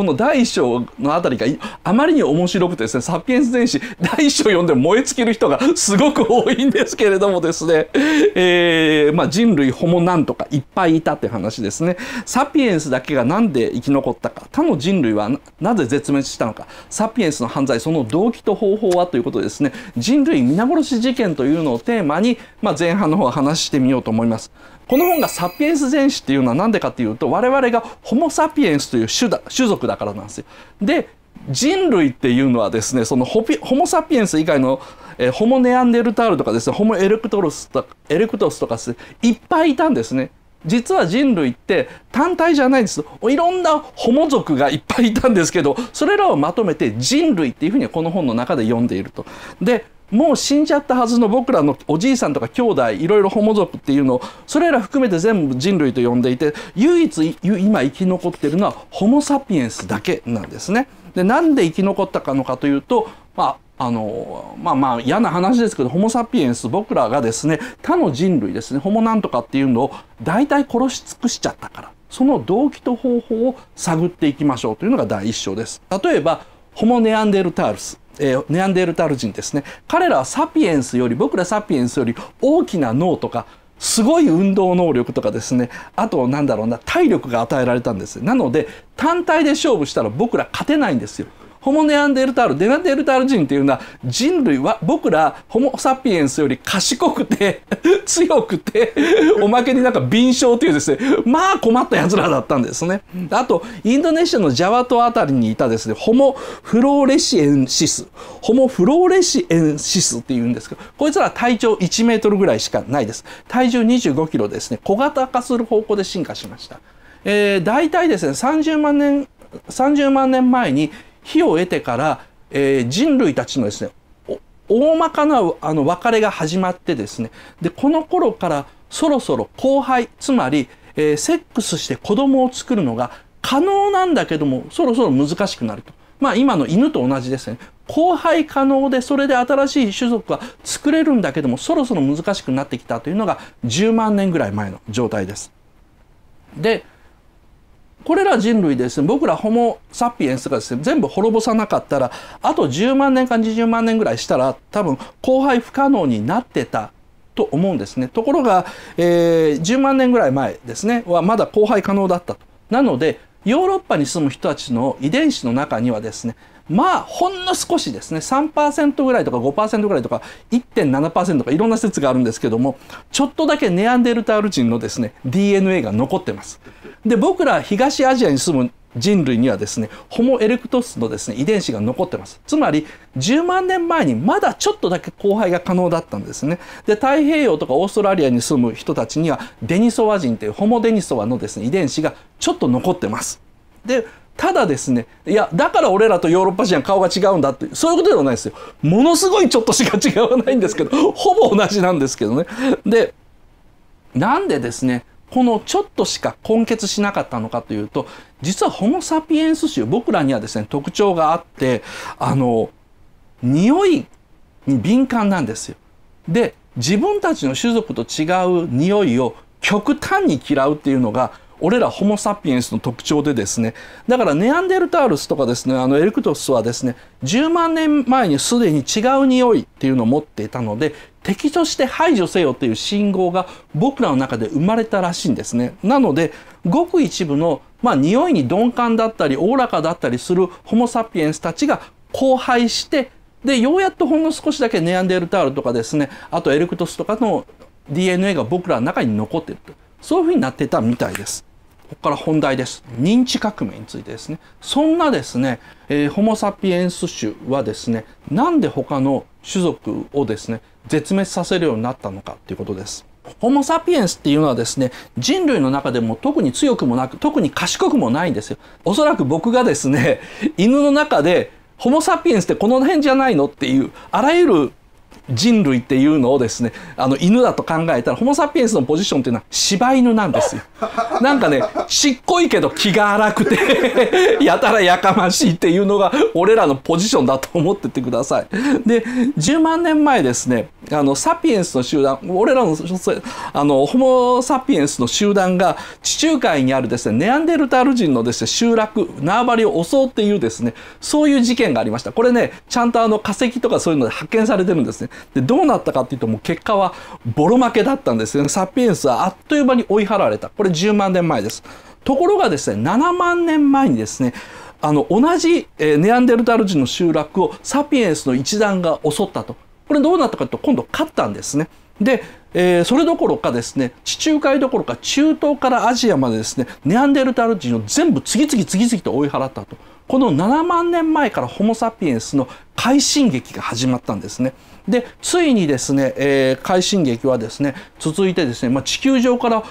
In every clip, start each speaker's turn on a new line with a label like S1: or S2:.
S1: この第1章のあたりがあまりに面白くてですね、サピエンス全史、第一章読んで燃え尽きる人がすごく多いんですけれどもですね、えー、まあ、人類ホモなんとかいっぱいいたって話ですね。サピエンスだけが何で生き残ったか、他の人類はなぜ絶滅したのか、サピエンスの犯罪、その動機と方法はということでですね、人類皆殺し事件というのをテーマに、まあ、前半の方は話してみようと思います。この本がサピエンス全史っていうのは何でかっていうと我々がホモ・サピエンスという種だ種族だからなんですよ。で人類っていうのはですねそのホモ・サピエンス以外の、えホモ・ネアンデルタールとかですねホモエレクトロスとかエレクトスとかいっぱいいたんですね。実は人類って単体じゃないんですいろんなホモ族がいっぱいいたんですけどそれらをまとめて人類っていうふうにこの本の中で読んでいると。でもう死んじゃったはずの僕らのおじいさんとか兄弟いろいろホモ族っていうのをそれら含めて全部人類と呼んでいて唯一今生き残ってるのはホモ・サピエンスだけなんですね。でなんで生き残ったかのかというと、まあ、あのまあまあ嫌な話ですけどホモ・サピエンス僕らがですね他の人類ですねホモなんとかっていうのを大体殺し尽くしちゃったからその動機と方法を探っていきましょうというのが第一章です。例えばホモ・ネアンデルタールスえー、ネアンデルタール人ですね彼らはサピエンスより僕らサピエンスより大きな脳とかすごい運動能力とかですねあとなんだろうな体力が与えられたんですなので単体で勝負したら僕ら勝てないんですよホモ・ネアンデルタールデナンデルタール人っていうのは人類は僕らホモ・サピエンスより賢くて 強くておまけになんか敏捷というですねまあ困った奴らだったんですね。あとインドネシアのジャワ島あたりにいたですねホモ・フローレシエンシスホモ・フローレシエンシスっていうんですけどこいつら体長1メートルぐらいしかないです。体重25キロですね小型化する方向で進化しました。えー、大体ですね30万年30万年前に火を得てから、えー、人類たちのですね大まかなあの別れが始まってですねでこの頃からそろそろ後輩つまり、えー、セックスして子供を作るのが可能なんだけどもそろそろ難しくなると。まあ今の犬と同じですね。交配可能で、それで新しい種族が作れるんだけども、そろそろ難しくなってきたというのが10万年ぐらい前の状態です。で、これら人類ですね、僕らホモ・サピエンスがですね、全部滅ぼさなかったら、あと10万年か20万年ぐらいしたら、多分後輩不可能になってたと思うんですね。ところが、えー、10万年ぐらい前ですね、はまだ荒廃可能だったと。なので、ヨーロッパに住む人たちの遺伝子の中にはですね、まあほんの少しですね3%ぐらいとか5%ぐらいとか1.7%とかいろんな説があるんですけどもちょっとだけネアンデルタール人のですね DNA が残ってます。で僕ら東アジアに住む人類にはですねホモ・エレクトスのですね遺伝子が残ってますつまり10万年前にまだちょっとだけ交配が可能だったんですねで太平洋とかオーストラリアに住む人たちにはデニソワ人というホモ・デニソワのですね遺伝子がちょっと残ってますでただですね、いや、だから俺らとヨーロッパ人は顔が違うんだってそういうことではないですよ。ものすごいちょっとしか違わないんですけど、ほぼ同じなんですけどね。で、なんでですね、このちょっとしか根結しなかったのかというと、実はホモ・サピエンス種、僕らにはですね、特徴があって、あの、匂いに敏感なんですよ。で、自分たちの種族と違う匂いを極端に嫌うっていうのが、俺らホモ・サピエンスの特徴でですねだからネアンデルタールスとかですねあのエルクトスはですね10万年前にすでに違う匂いっていうのを持っていたので敵として排除せよっていう信号が僕らの中で生まれたらしいんですね。なのでごく一部のまあ匂いに鈍感だったりおおらかだったりするホモ・サピエンスたちが荒廃してでようやっとほんの少しだけネアンデルタールとかですねあとエルクトスとかの DNA が僕らの中に残ってるとそういうふうになってたみたいです。ここから本題です。認知革命についてですね。そんなですね、えー、ホモ・サピエンス種はですね、なんで他の種族をですね、絶滅させるようになったのかっていうことです。ホモ・サピエンスっていうのはですね、人類の中でも特に強くもなく、特に賢くもないんですよ。おそらく僕がですね、犬の中で、ホモ・サピエンスってこの辺じゃないのっていう、あらゆる人類っていうのをですねあの犬だと考えたらホモ・サピエンスのポジションっていうのは柴犬なんですよ。なんかねしっこいけど気が荒くて やたらやかましいっていうのが俺らのポジションだと思っててください。で10万年前ですねあのサピエンスの集団俺らのあのホモ・サピエンスの集団が地中海にあるですねネアンデルタール人のですね集落縄張りを襲うっていうですねそういう事件がありました。これねちゃんとあの化石とかそういうので発見されてるんですね。でどうなったかっていうともう結果はボロ負けだったんですよねサピエンスはあっという間に追い払われたこれ10万年前ですところがですね7万年前にですねあの同じネアンデルタル人の集落をサピエンスの一団が襲ったとこれどうなったかというと今度勝ったんですねで、えー、それどころかですね地中海どころか中東からアジアまでですねネアンデルタール人を全部次々次々と追い払ったとこの7万年前からホモ・サピエンスの快進撃が始まったんですね。でついにですね、えー、快進撃はですね続いてですね、まあ、地球上から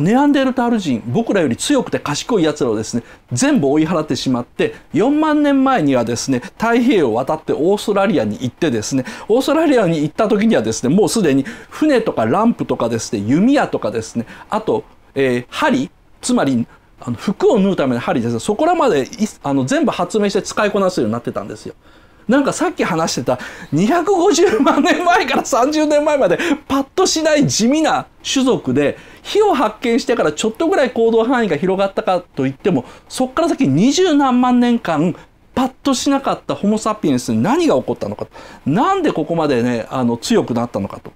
S1: ネアンデルタール人僕らより強くて賢いやつらをですね全部追い払ってしまって4万年前にはですね太平洋を渡ってオーストラリアに行ってですねオーストラリアに行った時にはですねもうすでに船とかランプとかですね弓矢とかですねあと、えー、針つまりあの服を縫うための針ですねそこらまであの全部発明して使いこなすようになってたんですよ。なんかさっき話してた250万年前から30年前までパッとしない地味な種族で火を発見してからちょっとぐらい行動範囲が広がったかといってもそこから先二十何万年間パッとしなかったホモ・サピエンスに何が起こったのかなんでここまでねあの強くなったのかと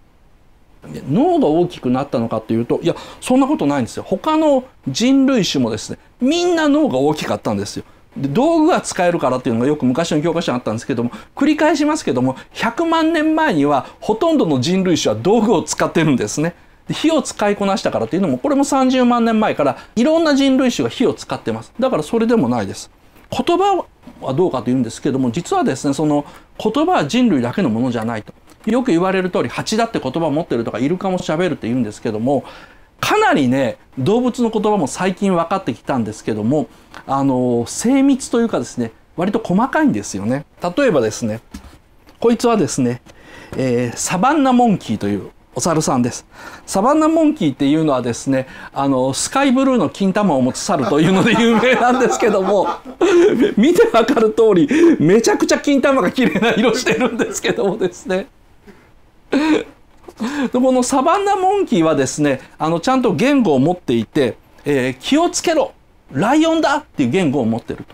S1: 脳が大きくなったのかというといやそんなことないんですよ他の人類種もですねみんな脳が大きかったんですよで道具が使えるからっていうのがよく昔の教科書にあったんですけども繰り返しますけども100万年前にはほとんどの人類種は道具を使ってるんですね。で火を使いこなしたからというのもこれも30万年前からいろんな人類種が火を使ってますだからそれでもないです言葉はどうかというんですけども実はですねその言葉は人類だけのものじゃないとよく言われる通り蜂だって言葉を持ってるとかイルカも喋るって言うんですけどもかなりね動物の言葉も最近分かってきたんですけどもあの精密というかですね割と細かいんですよね例えばですねこいつはですね、えー、サバンナモンキーというお猿さんです。サバンナモンキーっていうのはですね、あの、スカイブルーの金玉を持つ猿というので有名なんですけども、見てわかる通り、めちゃくちゃ金玉が綺麗な色してるんですけどもですね。このサバンナモンキーはですね、あの、ちゃんと言語を持っていて、えー、気をつけろライオンだっていう言語を持ってる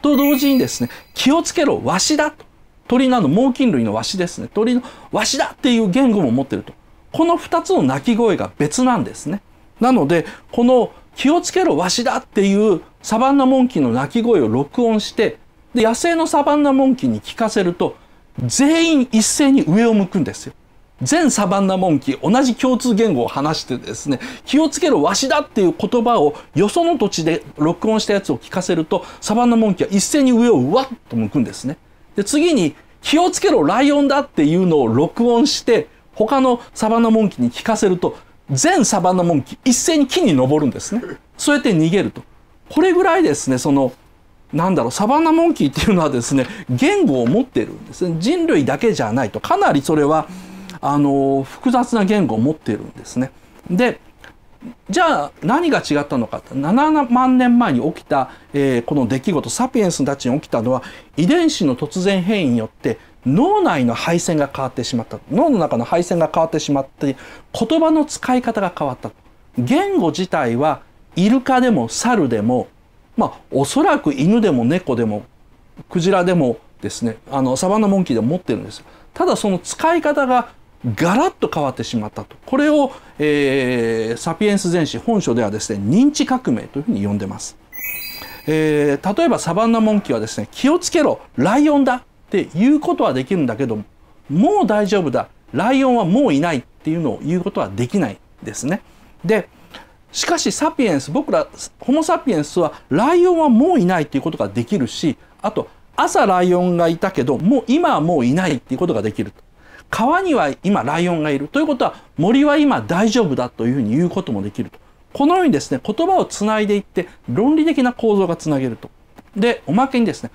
S1: と。と同時にですね、気をつけろワシだと。鳥なの猛禽類のワシですね。鳥のワシだっていう言語も持ってると。この二つの鳴き声が別なんですね。なので、この気をつけろわしだっていうサバンナモンキーの鳴き声を録音して、で、野生のサバンナモンキーに聞かせると、全員一斉に上を向くんですよ。全サバンナモンキー、同じ共通言語を話してですね、気をつけろわしだっていう言葉をよその土地で録音したやつを聞かせると、サバンナモンキーは一斉に上をうわっと向くんですね。で、次に、気をつけろライオンだっていうのを録音して、他のサバナモンキに聞かせると全サバナモンキ一斉に木に登るんですねそうやって逃げるとこれぐらいですねそのなんだろうサバナモンキーっていうのはですね言語を持ってるんですね人類だけじゃないとかなりそれはあの複雑な言語を持ってるんですね。でじゃあ何が違ったのか7万年前に起きた、えー、この出来事サピエンスたちに起きたのは遺伝子の突然変異によって脳内の配線が変わってしまった脳の中の配線が変わってしまって言葉の使い方が変わった言語自体はイルカでも猿でもまあおそらく犬でも猫でもクジラでもですねあのサバンナモンキーでも持ってるんですただその使い方がガラッと変わってしまったとこれを、えー、サピエンス全史本書ではですね認知革命というふうに呼んでます、えー、例えばサバンナモンキーはですね気をつけろライオンだって言うことはできるんだけどもう大丈夫だライオンはもういないっていうのを言うことはできないですね。でしかしサピエンス僕らホモ・サピエンスはライオンはもういないっていうことができるしあと朝ライオンがいたけどもう今はもういないっていうことができると。川には今ライオンがいるということは森は今大丈夫だというふうに言うこともできると。このようにですね言葉をつないでいって論理的な構造がつなげると。でおまけにですね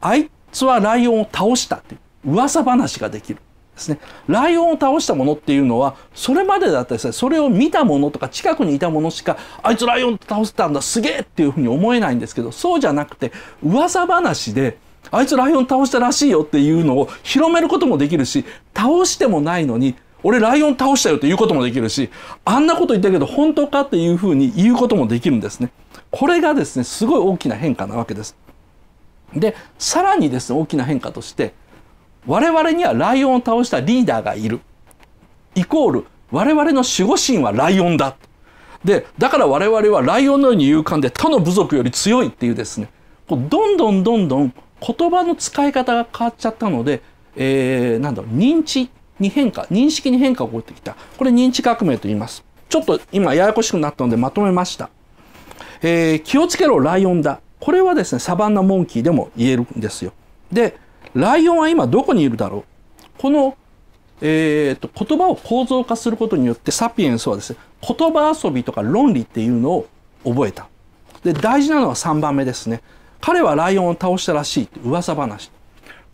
S1: 相ツはライオンを倒したっていう噂話ができる。ですね、ライオンを倒したものっていうのはそれまでだったりさそれを見たものとか近くにいたものしかあいつライオン倒せたんだすげえっていうふうに思えないんですけどそうじゃなくて噂話であいつライオン倒したらしいよっていうのを広めることもできるし倒してもないのに俺ライオン倒したよって言うこともできるしあんなこと言ったけど本当かっていうふうに言うこともできるんですね。これがですねすごい大きな変化なわけです。でさらにですね大きな変化として我々にはライオンを倒したリーダーがいるイコール我々の守護神はライオンだでだから我々はライオンのように勇敢で他の部族より強いっていうですねこうどんどんどんどん言葉の使い方が変わっちゃったので、えー、なんだろう認知に変化認識に変化が起こってきたこれ認知革命と言いますちょっと今ややこしくなったのでまとめました、えー、気をつけろライオンだこれはですね、サバンナモンキーでも言えるんですよ。で、ライオンは今どこにいるだろうこの、えーと言葉を構造化することによってサピエンスはですね、言葉遊びとか論理っていうのを覚えた。で、大事なのは3番目ですね。彼はライオンを倒したらしいって噂話。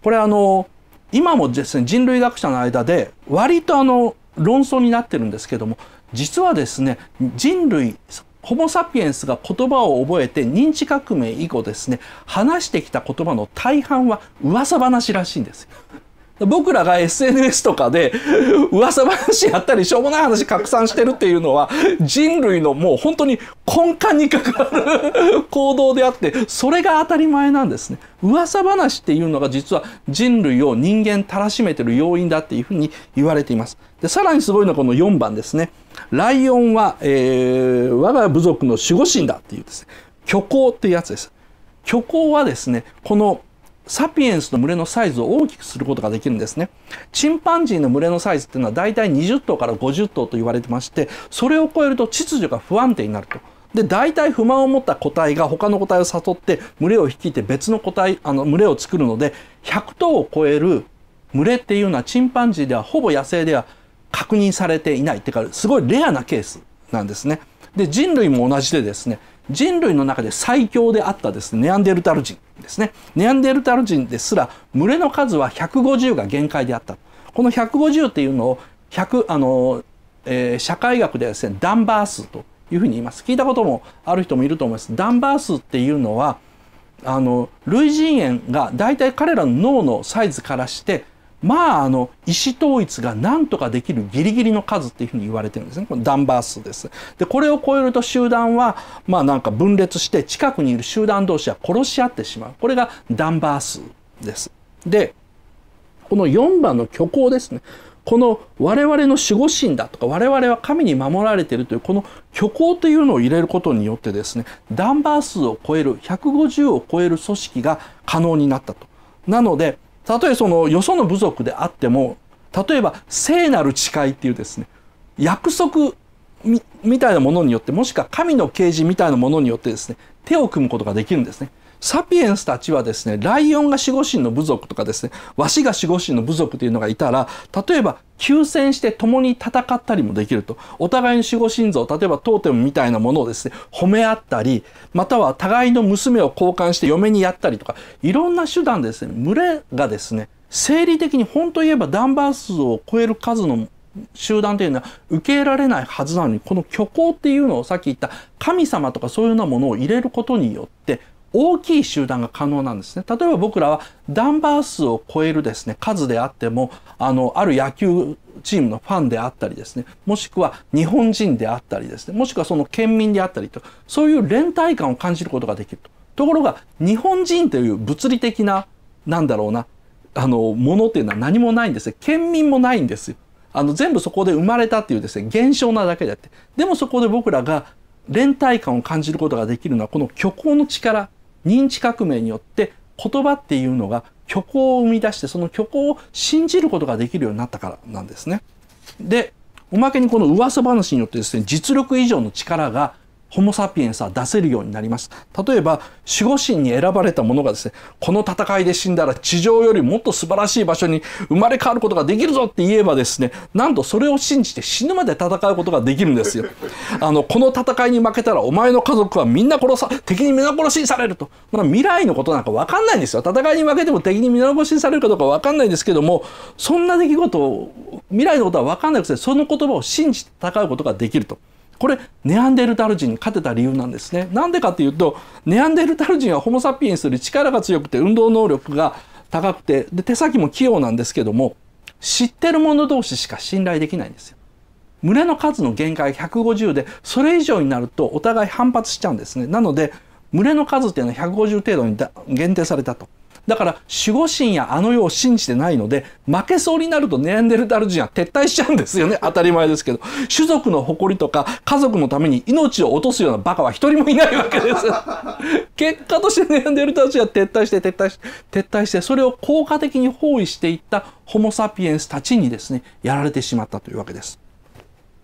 S1: これあの、今もですね、人類学者の間で割とあの、論争になってるんですけども、実はですね、人類ホモ・サピエンスが言葉を覚えて認知革命以後ですね話してきた言葉の大半は噂話らしいんです 僕らが SNS とかで噂話やったりしょうもない話拡散してるっていうのは人類のもう本当に根幹に関わる 行動であってそれが当たり前なんですね。噂話っていうのが実は人類を人間たらしめてる要因だっていうふうに言われています。でさらにすごいのはこの4番ですね。ライオンは、えー、我が部族の守護神だっていうですね、虚構っていうやつです。虚構はですね、このサピエンスの群れのサイズを大きくすることができるんですね。チンパンジーの群れのサイズっていうのは大体20頭から50頭と言われてまして、それを超えると秩序が不安定になると。で、大体不満を持った個体が他の個体を誘って群れを率いて別の個体、あの群れを作るので、100頭を超える群れっていうのはチンパンジーではほぼ野生では確認されていないってかすごいレアなケースなんですね。で人類も同じでですね人類の中で最強であったですねネアンデルタル人ですねネアンデルタル人ですら群れの数は150が限界であったこの150っていうのを100あの、えー、社会学ではですねダンバー数というふうに言います聞いたこともある人もいると思いますダンバー数っていうのはあの類人猿が大体彼らの脳のサイズからしてまあ、あの、意思統一が何とかできるギリギリの数っていうふうに言われてるんですね。このダンバー数です。で、これを超えると集団は、まあなんか分裂して近くにいる集団同士は殺し合ってしまう。これがダンバー数です。で、この4番の虚構ですね。この我々の守護神だとか我々は神に守られているというこの虚構というのを入れることによってですねダンバー数を超える150を超える組織が可能になったと。なのでたとえそのよその部族であっても例えば聖なる誓いっていうですね約束みたいなものによってもしくは神の啓示みたいなものによってですね手を組むことができるんですねサピエンスたちはですね、ライオンが守護神の部族とかですね、ワシが守護神の部族というのがいたら、例えば、休戦して共に戦ったりもできると。お互いの守護神像、例えばトーテムみたいなものをですね、褒め合ったり、または互いの娘を交換して嫁にやったりとか、いろんな手段ですね、群れがですね、生理的に本当言えばダンバー数を超える数の集団というのは受け入れられないはずなのにこの虚構っていうのをさっき言った神様とかそういうようなものを入れることによって大きい集団が可能なんですね。例えば僕らはダンバー数を超えるですね、数であっても、あの、ある野球チームのファンであったりですね、もしくは日本人であったりですね、もしくはその県民であったりと、そういう連帯感を感じることができると。ところが、日本人という物理的な、なんだろうな、あの、ものっていうのは何もないんですよ。県民もないんですよ。あの、全部そこで生まれたっていうですね、現象なだけであって。でもそこで僕らが連帯感を感じることができるのは、この虚構の力認知革命によって言葉っていうのが虚構を生み出してその虚構を信じることができるようになったからなんですね。でおまけにこの噂話によってですね実力以上の力がホモ・サピエンスは出せるようになります。例えば、守護神に選ばれた者がですね、この戦いで死んだら地上よりもっと素晴らしい場所に生まれ変わることができるぞって言えばですね、なんとそれを信じて死ぬまで戦うことができるんですよ。あの、この戦いに負けたらお前の家族はみんな殺さ、敵に皆殺しにされると。まあ、未来のことなんかわかんないんですよ。戦いに負けても敵に皆殺しにされるかどうかわかんないんですけども、そんな出来事を、未来のことはわかんなくて、その言葉を信じて戦うことができると。これネアンデルタル人に勝てた理由なんですね。なんでかっていうとネアンデルタル人はホモ・サピエンスより力が強くて運動能力が高くてで手先も器用なんですけども知ってる者同士しか信頼できないんですよ。群れの数の限界150でそれ以上になるとお互い反発しちゃうんですね。なので群れの数っていうのは150程度に限定されたと。だから守護神やあの世を信じてないので負けそうになるとネアンデルタル人は撤退しちゃうんですよね 当たり前ですけど種族の誇りとか家族のために命を落とすようなバカは一人もいないわけです 結果としてネアンデルタル人は撤退して撤退して撤退してそれを効果的に包囲していったホモ・サピエンスたちにですねやられてしまったというわけです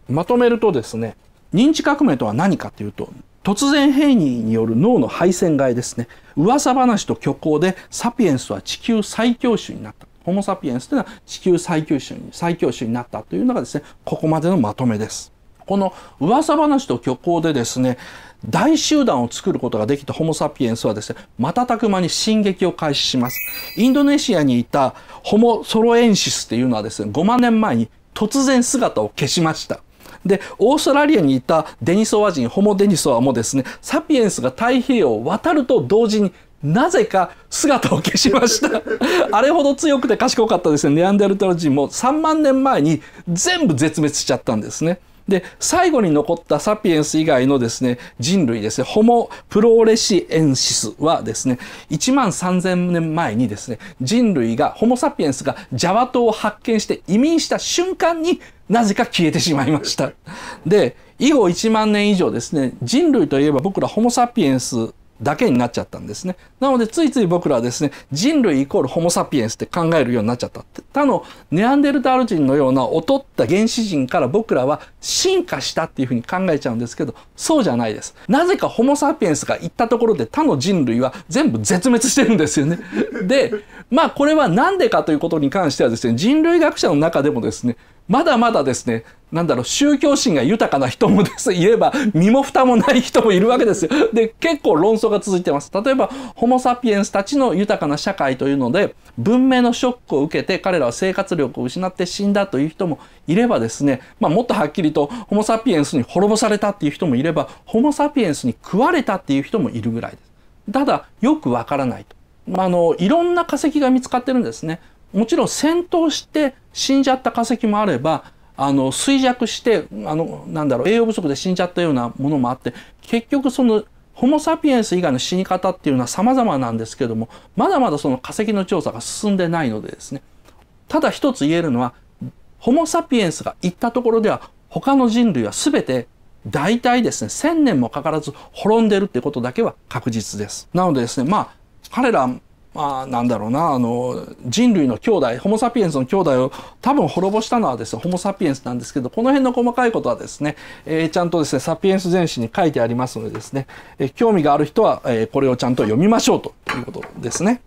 S1: まとめるとですね認知革命とは何かというと突然変異による脳の配線害ですね噂話と虚構でサピエンスは地球最強種になったホモ・サピエンスというのは地球最強種に最強種になったというのがですねここまでのまとめです。この噂話と虚構でですね大集団を作ることができたホモ・サピエンスはですね瞬く間に進撃を開始しますインドネシアにいたホモ・ソロエンシスっていうのはですね5万年前に突然姿を消しましたでオーストラリアにいたデニソワ人ホモ・デニソワもですねサピエンスが太平洋を渡ると同時になぜか姿を消しました あれほど強くて賢かったですねネアンデルタル人も3万年前に全部絶滅しちゃったんですね。で、最後に残ったサピエンス以外のですね、人類ですね、ホモ・プロレシエンシスはですね、1万3000年前にですね、人類が、ホモ・サピエンスがジャワ島を発見して移民した瞬間になぜか消えてしまいました。で、以後1万年以上ですね、人類といえば僕らホモ・サピエンスだけになっちゃったんですね。なのでついつい僕らはですね、人類イコールホモ・サピエンスって考えるようになっちゃった。他のネアンデルタール人のような劣った原始人から僕らは進化したっていうふうに考えちゃうんですけど、そうじゃないです。なぜかホモ・サピエンスが行ったところで他の人類は全部絶滅してるんですよね。で、まあこれは何でかということに関してはですね、人類学者の中でもですね、まだまだですね、なんだろう、宗教心が豊かな人もですいれ ば、身も蓋もない人もいるわけですよ。で、結構論争が続いてます。例えば、ホモ・サピエンスたちの豊かな社会というので、文明のショックを受けて、彼らは生活力を失って死んだという人もいればですね、まあ、もっとはっきりと、ホモ・サピエンスに滅ぼされたっていう人もいれば、ホモ・サピエンスに食われたっていう人もいるぐらいです。ただ、よくわからないと。まあ、あの、いろんな化石が見つかってるんですね。もちろん戦闘して死んじゃった化石もあればあの衰弱してあのなんだろう栄養不足で死んじゃったようなものもあって結局そのホモ・サピエンス以外の死に方っていうのは様々なんですけどもまだまだその化石の調査が進んでないのでですねただ一つ言えるのはホモ・サピエンスが行ったところでは他の人類は全て大体ですね1000年もかからず滅んでるってことだけは確実です。なのでですねまあ彼らまあ、なんだろうな、あの、人類の兄弟、ホモ・サピエンスの兄弟を多分滅ぼしたのはですね、ホモ・サピエンスなんですけど、この辺の細かいことはですね、えー、ちゃんとですね、サピエンス全史に書いてありますのでですね、えー、興味がある人は、えー、これをちゃんと読みましょうということですね。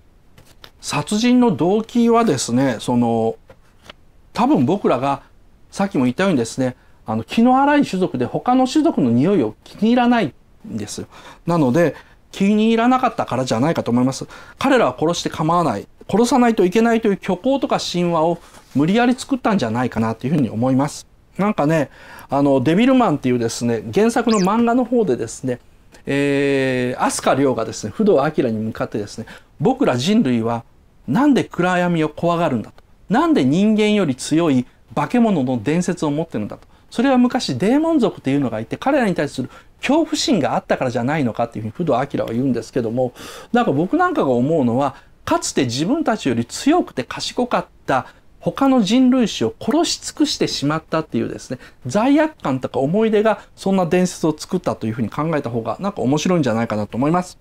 S1: 殺人の動機はですね、その、多分僕らが、さっきも言ったようにですね、あの、気の荒い種族で他の種族の匂いを気に入らないんですよ。なので、気に入らなかったからじゃないかと思います。彼らは殺して構わない。殺さないといけないという虚構とか神話を無理やり作ったんじゃないかなというふうに思います。なんかね、あの、デビルマンっていうですね、原作の漫画の方でですね、えー、飛鳥亮がですね、不動明に向かってですね、僕ら人類はなんで暗闇を怖がるんだと。なんで人間より強い化け物の伝説を持ってるんだと。それは昔デーモン族というのがいて、彼らに対する恐怖心があったからじゃないのかっていうふうに不動明は言うんですけどもなんか僕なんかが思うのはかつて自分たちより強くて賢かった他の人類史を殺し尽くしてしまったっていうですね罪悪感とか思い出がそんな伝説を作ったというふうに考えた方がなんか面白いんじゃないかなと思います。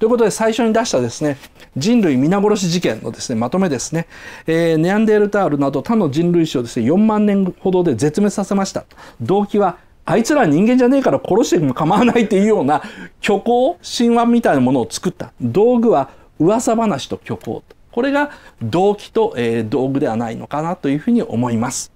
S1: ということで最初に出したですね、人類皆殺し事件のですね、まとめですね、えー、ネアンデルタールなど他の人類史をですね、4万年ほどで絶滅させました。動機はあいつら人間じゃねえから殺しても構わないっていうような虚構神話みたいなものを作った道具は噂話と虚構とこれが動機と、えー、道具ではないのかなというふうに思います。